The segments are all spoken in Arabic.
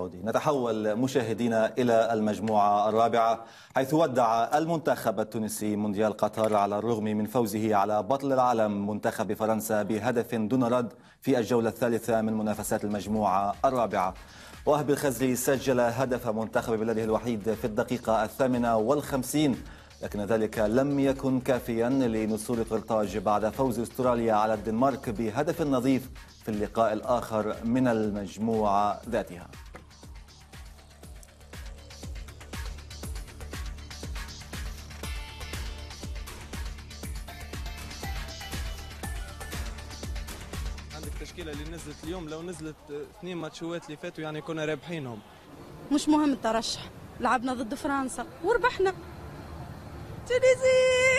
نتحول مشاهدينا إلى المجموعة الرابعة حيث ودع المنتخب التونسي مونديال قطر على الرغم من فوزه على بطل العالم منتخب فرنسا بهدف دون رد في الجولة الثالثة من منافسات المجموعة الرابعة وهب الخزري سجل هدف منتخب بلاده الوحيد في الدقيقة الثامنة والخمسين لكن ذلك لم يكن كافيا لنصول قرطاج بعد فوز استراليا على الدنمارك بهدف نظيف في اللقاء الآخر من المجموعة ذاتها التشكيله اللي نزلت اليوم لو نزلت آه، اثنين ماتشوات اللي فاتوا يعني كنا رابحينهم مش مهم الترشح لعبنا ضد فرنسا وربحنا تونسي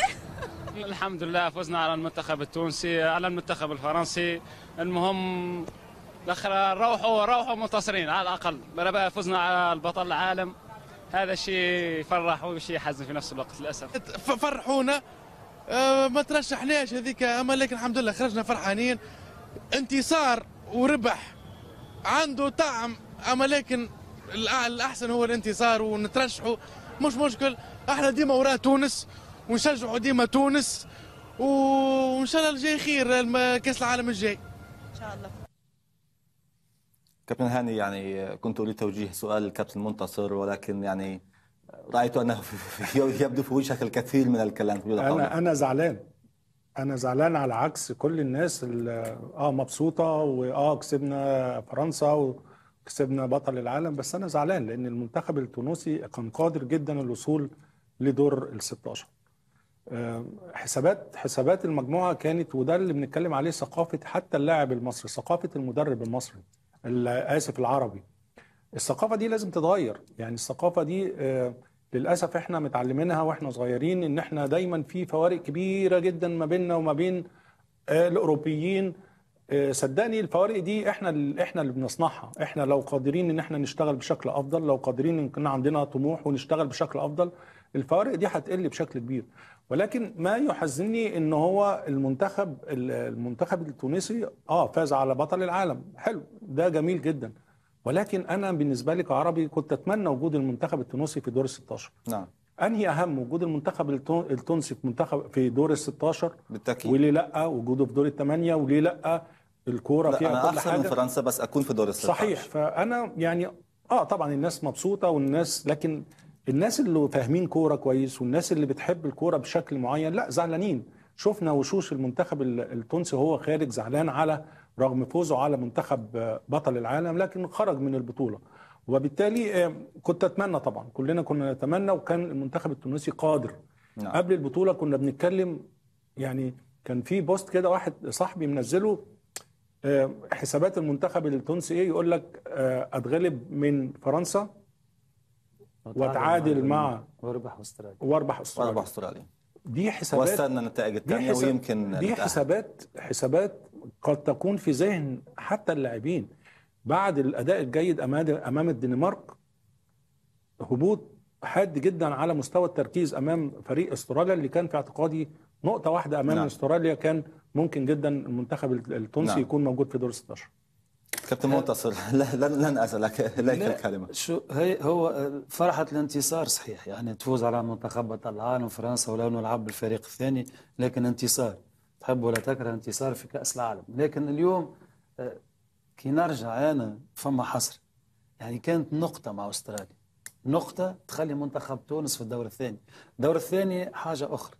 الحمد لله فزنا على المنتخب التونسي على المنتخب الفرنسي المهم الاخر روحوا روحوا منتصرين على الاقل فزنا على البطل العالم هذا شيء يفرح وشيء يحزن في نفس الوقت للاسف فرحونا آه، ما ترشحناش هذيك اما لكن الحمد لله خرجنا فرحانين انتصار وربح عنده طعم اما لكن الاحسن هو الانتصار ونترشحوا مش مشكل احنا ديما وراء تونس ونشجعوا ديما تونس وان شاء الله الجاي خير كاس العالم الجاي ان شاء الله كابتن هاني يعني كنت اريد توجيه سؤال للكابتن منتصر ولكن يعني رايت انه يبدو في وجهك الكثير من الكلام انا انا زعلان انا زعلان على عكس كل الناس اللي اه مبسوطه واه كسبنا فرنسا وكسبنا بطل العالم بس انا زعلان لان المنتخب التونسي كان قادر جدا الوصول لدور ال 16 آه، حسابات حسابات المجموعه كانت وده اللي بنتكلم عليه ثقافه حتى اللاعب المصري ثقافه المدرب المصري اسف العربي الثقافه دي لازم تتغير يعني الثقافه دي آه للاسف احنا متعلمينها واحنا صغيرين ان احنا دايما في فوارق كبيره جدا ما بيننا وما بين آه، الاوروبيين آه، صدقني الفوارق دي احنا احنا اللي بنصنعها احنا لو قادرين ان احنا نشتغل بشكل افضل لو قادرين ان كنا عندنا طموح ونشتغل بشكل افضل الفوارق دي هتقل بشكل كبير ولكن ما يحزنني ان هو المنتخب المنتخب التونسي اه فاز على بطل العالم حلو ده جميل جدا ولكن انا بالنسبه لي كعربي كنت اتمنى وجود المنتخب التونسي في دور ال 16 نعم انهي اهم وجود المنتخب التونسي في منتخب في دور ال 16 بالتاكيد وليه لا وجوده في دور الثمانيه وليه لا الكوره فيها أنا كل أحسن حاجه من فرنسا بس اكون في دور ال 16 صحيح فانا يعني اه طبعا الناس مبسوطه والناس لكن الناس اللي فاهمين كوره كويس والناس اللي بتحب الكوره بشكل معين لا زعلانين شفنا وشوش المنتخب التونسي هو خارج زعلان على رغم فوزه على منتخب بطل العالم لكن خرج من البطوله وبالتالي آه، كنت اتمنى طبعا كلنا كنا نتمنى وكان المنتخب التونسي قادر نعم. قبل البطوله كنا بنتكلم يعني كان في بوست كده واحد صاحبي منزله آه، حسابات المنتخب التونسي ايه يقول لك آه، اتغلب من فرنسا واتعادل مع واربح استراليا واربح استراليا واربح استراليا دي حسابات واستنى النتائج الثانيه ويمكن دي حسابات حسابات قد تكون في ذهن حتى اللاعبين بعد الاداء الجيد امام الدنمارك هبوط حاد جدا على مستوى التركيز امام فريق استراليا اللي كان في اعتقادي نقطه واحده امام نعم. استراليا كان ممكن جدا المنتخب التونسي نعم. يكون موجود في دور 16 كابتن منتصر آه. لن لن اسالك اليك الكلمه شو هي هو آه، فرحه الانتصار صحيح يعني تفوز على منتخب بطل العالم آه، فرنسا ولو نلعب بالفريق الثاني لكن انتصار تحب ولا تكره انتصار في كأس العالم لكن اليوم آه، كي نرجع أنا فما حصر يعني كانت نقطة مع أستراليا نقطة تخلي منتخب تونس في الدور الثاني الدور الثاني حاجة أخرى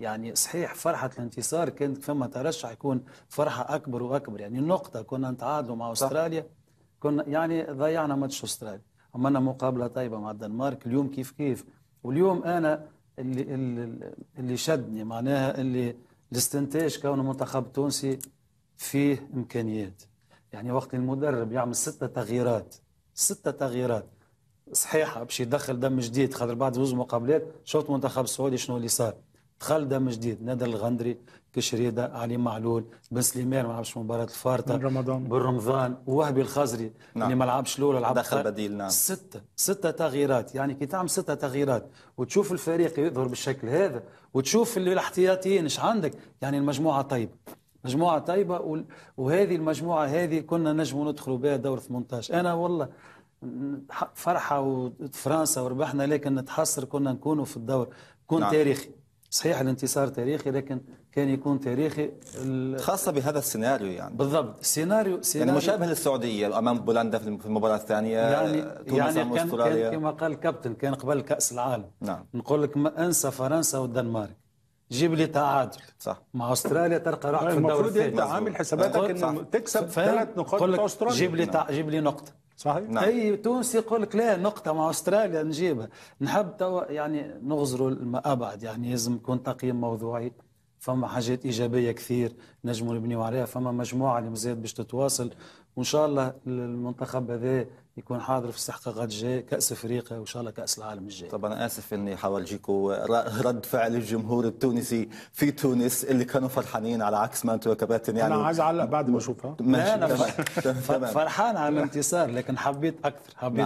يعني صحيح فرحة الانتصار كانت فما ترشح يكون فرحة أكبر وأكبر يعني نقطة كنا نتعادلوا مع أستراليا كنا يعني ضيعنا ماتش أستراليا عملنا مقابلة طيبة مع الدنمارك اليوم كيف كيف واليوم أنا اللي, اللي شدني معناها اللي الاستنتاج كونه منتخب التونسي فيه امكانيات يعني وقت المدرب يعمل ستة تغييرات ستة تغييرات صحيحة باش يدخل دم جديد خاطر بعد زوج مقابلات شوط منتخب السعودي شنو اللي صار خالده من جديد نادر الغندري كشريده علي معلول بن سليمان ما لعبش مباراه الفارطه بن رمضان بن رمضان وهبي الخزري نعم. اللي ما لعبش الاولى لعب دخل بديل نعم سته سته تغييرات يعني كي تعمل سته تغييرات وتشوف الفريق يظهر بالشكل هذا وتشوف اللي الاحتياطيين ايش عندك يعني المجموعه طيبه مجموعة طيبة وهذه المجموعة هذه كنا نجم ندخلوا بها دور 18 أنا والله فرحة وفرنسا وربحنا لكن نتحسر كنا نكونوا في الدور كون نعم. تاريخي صحيح الانتصار تاريخي لكن كان يكون تاريخي خاصة بهذا السيناريو يعني بالضبط سيناريو, سيناريو يعني مشابه للسعودية أمام بولندا في المباراة الثانية يعني يعني كان, كان كما قال الكابتن كان قبل كأس العالم نعم نقول لك ما انسى فرنسا والدنمارك جيب لي تعادل صح مع استراليا تلقى روحك في الدوري المفروض انت عامل حساباتك ان تكسب ثلاث نقاط استراليا جيب لي تع... جيب لي نقطه صحيح نعم. اي تونسي يقول لك لا نقطه مع استراليا نجيبها نحب توا يعني نغزروا الابعد يعني لازم يكون تقييم موضوعي فما حاجات ايجابيه كثير نجموا نبنيو عليها فما مجموعه اللي مازالت باش تتواصل وان شاء الله المنتخب هذا يكون حاضر في استحقاقات الجاي جاي كاس افريقيا وان شاء الله كاس العالم الجاي. طبعا انا اسف اني حولجيكو رد فعل الجمهور التونسي في تونس اللي كانوا فرحانين على عكس ما انتم كباتن يعني انا عايز اعلق بعد ما اشوفها. ماشي. انا فرحان على الانتصار لكن حبيت اكثر حبيت